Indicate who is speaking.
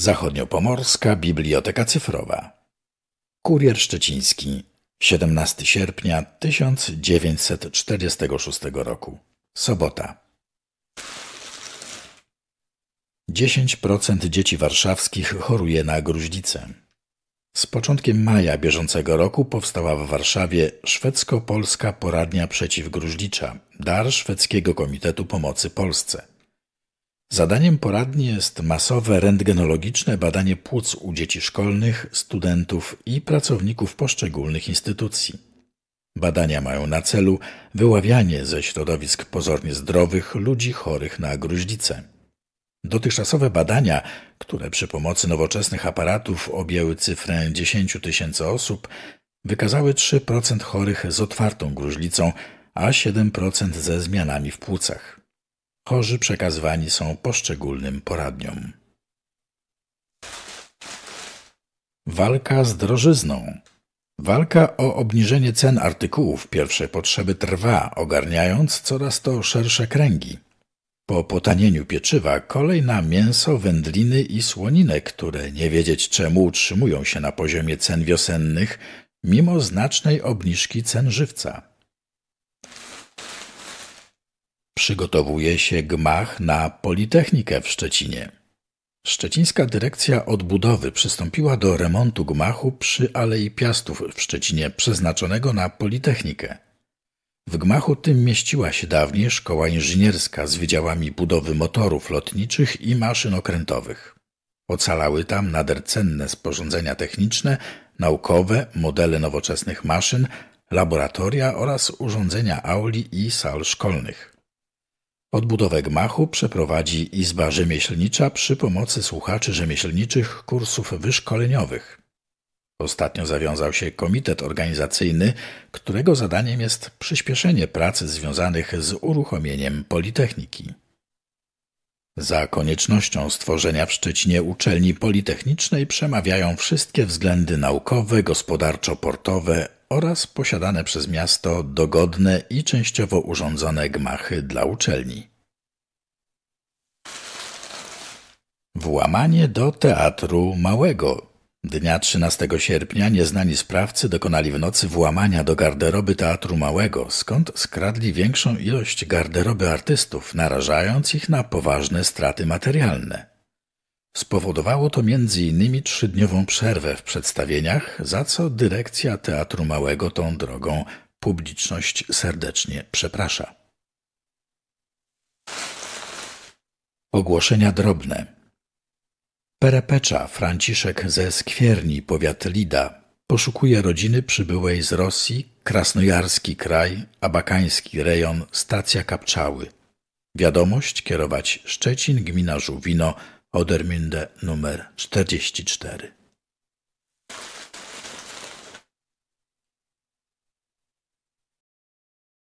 Speaker 1: Zachodniopomorska Biblioteka Cyfrowa. Kurier Szczeciński, 17 sierpnia 1946 roku. Sobota. 10% dzieci warszawskich choruje na gruźlicę. Z początkiem maja bieżącego roku powstała w Warszawie Szwedzko-Polska Poradnia Przeciwgruźlicza, dar Szwedzkiego Komitetu Pomocy Polsce. Zadaniem poradni jest masowe rentgenologiczne badanie płuc u dzieci szkolnych, studentów i pracowników poszczególnych instytucji. Badania mają na celu wyławianie ze środowisk pozornie zdrowych ludzi chorych na gruźlicę. Dotychczasowe badania, które przy pomocy nowoczesnych aparatów objęły cyfrę 10 tysięcy osób, wykazały 3% chorych z otwartą gruźlicą, a 7% ze zmianami w płucach. Chorzy przekazywani są poszczególnym poradniom. Walka z drożyzną. Walka o obniżenie cen artykułów pierwszej potrzeby trwa, ogarniając coraz to szersze kręgi. Po potanieniu pieczywa kolej na mięso, wędliny i słoninę, które nie wiedzieć czemu utrzymują się na poziomie cen wiosennych, mimo znacznej obniżki cen żywca. Przygotowuje się gmach na Politechnikę w Szczecinie. Szczecińska Dyrekcja Odbudowy przystąpiła do remontu gmachu przy Alei Piastów w Szczecinie, przeznaczonego na Politechnikę. W gmachu tym mieściła się dawniej szkoła inżynierska z wydziałami budowy motorów lotniczych i maszyn okrętowych. Ocalały tam nader cenne sporządzenia techniczne, naukowe, modele nowoczesnych maszyn, laboratoria oraz urządzenia auli i sal szkolnych. Odbudowę gmachu przeprowadzi Izba Rzemieślnicza przy pomocy słuchaczy rzemieślniczych kursów wyszkoleniowych. Ostatnio zawiązał się komitet organizacyjny, którego zadaniem jest przyspieszenie pracy związanych z uruchomieniem Politechniki. Za koniecznością stworzenia w Szczecinie uczelni politechnicznej przemawiają wszystkie względy naukowe, gospodarczo-portowe, oraz posiadane przez miasto dogodne i częściowo urządzone gmachy dla uczelni. Włamanie do Teatru Małego Dnia 13 sierpnia nieznani sprawcy dokonali w nocy włamania do garderoby Teatru Małego, skąd skradli większą ilość garderoby artystów, narażając ich na poważne straty materialne. Spowodowało to m.in. trzydniową przerwę w przedstawieniach, za co dyrekcja Teatru Małego tą drogą publiczność serdecznie przeprasza. Ogłoszenia drobne. Perepecza Franciszek ze Skwierni, powiat Lida, poszukuje rodziny przybyłej z Rosji, Krasnojarski kraj, Abakański rejon, stacja Kapczały. Wiadomość kierować Szczecin, gmina Żuwino, Odermünde numer 44.